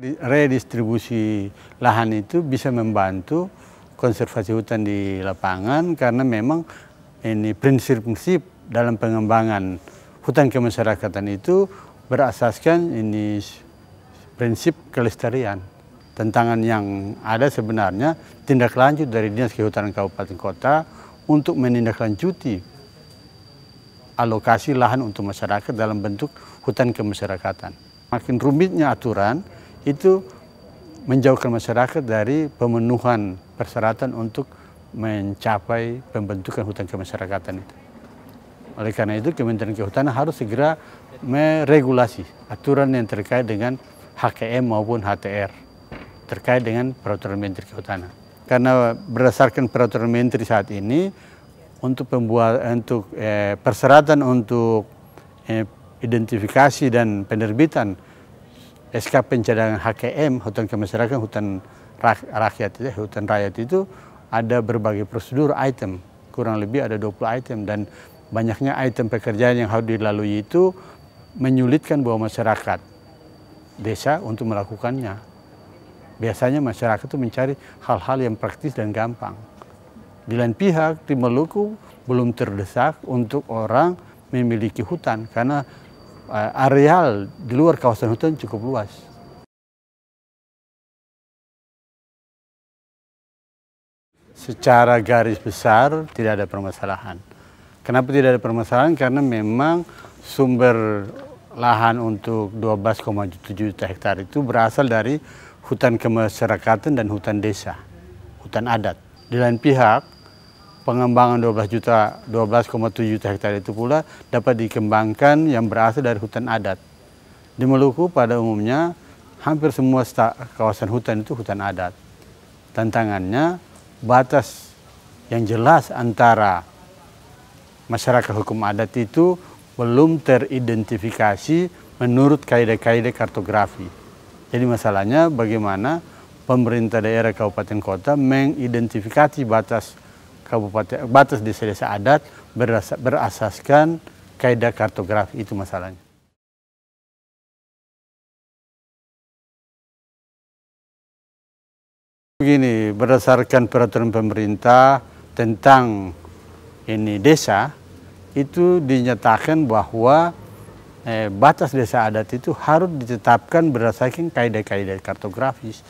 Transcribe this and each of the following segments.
Redistribusi lahan itu bisa membantu konservasi hutan di lapangan karena memang ini prinsip-prinsip dalam pengembangan hutan kemasyarakatan itu berasaskan ini prinsip kelestarian. Tentangan yang ada sebenarnya tindak lanjut dari Dinas Kehutanan Kabupaten Kota untuk menindaklanjuti alokasi lahan untuk masyarakat dalam bentuk hutan kemasyarakatan. Makin rumitnya aturan, itu menjauhkan masyarakat dari pemenuhan persyaratan untuk mencapai pembentukan hutan kemasyarakatan itu. Oleh karena itu Kementerian Kehutanan harus segera meregulasi aturan yang terkait dengan HKM maupun HTR terkait dengan peraturan Menteri Kehutanan. Karena berdasarkan peraturan Menteri saat ini untuk pembuat untuk eh, persyaratan untuk eh, identifikasi dan penerbitan SK pencadangan HKM hutan kemasyarakatan hutan rakyat hutan rakyat itu ada berbagai prosedur item kurang lebih ada 20 item dan banyaknya item pekerjaan yang harus dilalui itu menyulitkan bahwa masyarakat desa untuk melakukannya biasanya masyarakat itu mencari hal-hal yang praktis dan gampang di lain pihak di Maluku belum terdesak untuk orang memiliki hutan karena Eh, areal di luar kawasan hutan cukup luas. Secara garis besar tidak ada permasalahan. Kenapa tidak ada permasalahan? Karena memang sumber lahan untuk 12,7 juta hektar itu berasal dari hutan kemasyarakatan dan hutan desa, hutan adat. Di lain pihak, pengembangan 12 juta 12,7 juta hektar itu pula dapat dikembangkan yang berasal dari hutan adat. Di Maluku pada umumnya hampir semua kawasan hutan itu hutan adat. Tantangannya batas yang jelas antara masyarakat hukum adat itu belum teridentifikasi menurut kaidah-kaidah kartografi. Jadi masalahnya bagaimana pemerintah daerah kabupaten kota mengidentifikasi batas kabupaten batas desa desa adat beras, berasaskan kaidah kartografi itu masalahnya. Begini, berdasarkan peraturan pemerintah tentang ini desa itu dinyatakan bahwa eh, batas desa adat itu harus ditetapkan berdasarkan kaidah-kaidah kartografis.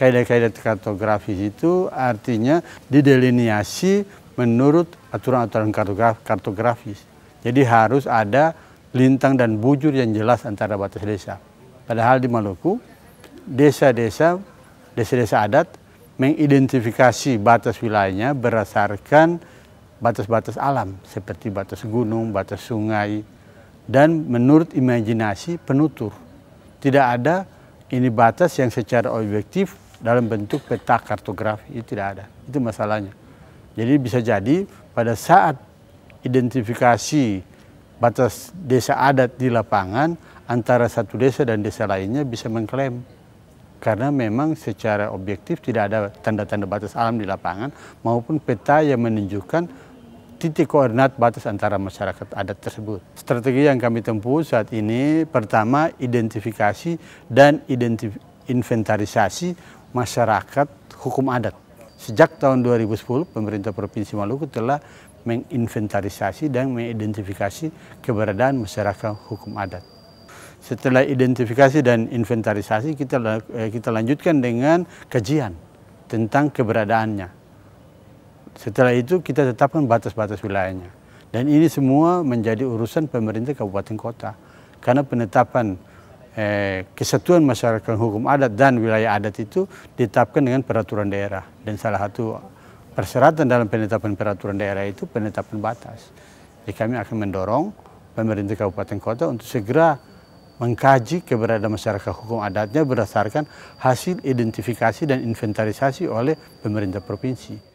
Kaidah-kaidah kartografis itu artinya didelineasi menurut aturan-aturan kartografis. Jadi harus ada lintang dan bujur yang jelas antara batas desa. Padahal di Maluku, desa-desa, desa-desa adat mengidentifikasi batas wilayahnya berdasarkan batas-batas alam seperti batas gunung, batas sungai, dan menurut imajinasi penutur. Tidak ada ini batas yang secara objektif dalam bentuk peta kartografi itu tidak ada. Itu masalahnya. Jadi bisa jadi pada saat identifikasi batas desa adat di lapangan antara satu desa dan desa lainnya bisa mengklaim karena memang secara objektif tidak ada tanda-tanda batas alam di lapangan maupun peta yang menunjukkan titik koordinat batas antara masyarakat adat tersebut. Strategi yang kami tempuh saat ini pertama identifikasi dan identif inventarisasi masyarakat hukum adat. Sejak tahun 2010, pemerintah Provinsi Maluku telah menginventarisasi dan mengidentifikasi keberadaan masyarakat hukum adat. Setelah identifikasi dan inventarisasi, kita eh, kita lanjutkan dengan kajian tentang keberadaannya. Setelah itu kita tetapkan batas-batas wilayahnya. Dan ini semua menjadi urusan pemerintah kabupaten kota. Karena penetapan eh, kesatuan masyarakat hukum adat dan wilayah adat itu ditetapkan dengan peraturan daerah dan salah satu persyaratan dalam penetapan peraturan daerah itu penetapan batas. Jadi kami akan mendorong pemerintah kabupaten kota untuk segera mengkaji keberadaan masyarakat hukum adatnya berdasarkan hasil identifikasi dan inventarisasi oleh pemerintah provinsi.